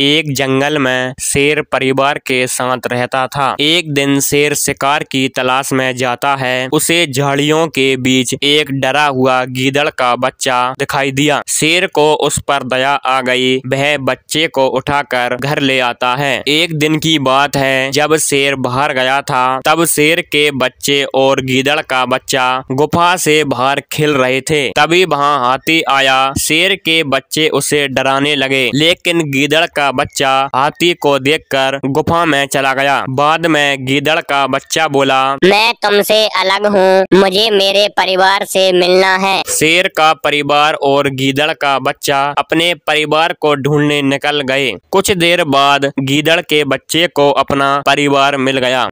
एक जंगल में शेर परिवार के साथ रहता था एक दिन शेर शिकार की तलाश में जाता है उसे झाड़ियों के बीच एक डरा हुआ गीदड़ का बच्चा दिखाई दिया शेर को उस पर दया आ गई वह बच्चे को उठाकर घर ले आता है एक दिन की बात है जब शेर बाहर गया था तब शेर के बच्चे और गीदड़ का बच्चा गुफा से बाहर खेल रहे थे तभी वहाँ हाथी आया शेर के बच्चे उसे डराने लगे लेकिन गीदड़ का का बच्चा हाथी को देखकर गुफा में चला गया बाद में गीदड़ का बच्चा बोला मैं तुमसे अलग हूँ मुझे मेरे परिवार से मिलना है शेर का परिवार और गीदड़ का बच्चा अपने परिवार को ढूंढने निकल गए कुछ देर बाद गीदड़ के बच्चे को अपना परिवार मिल गया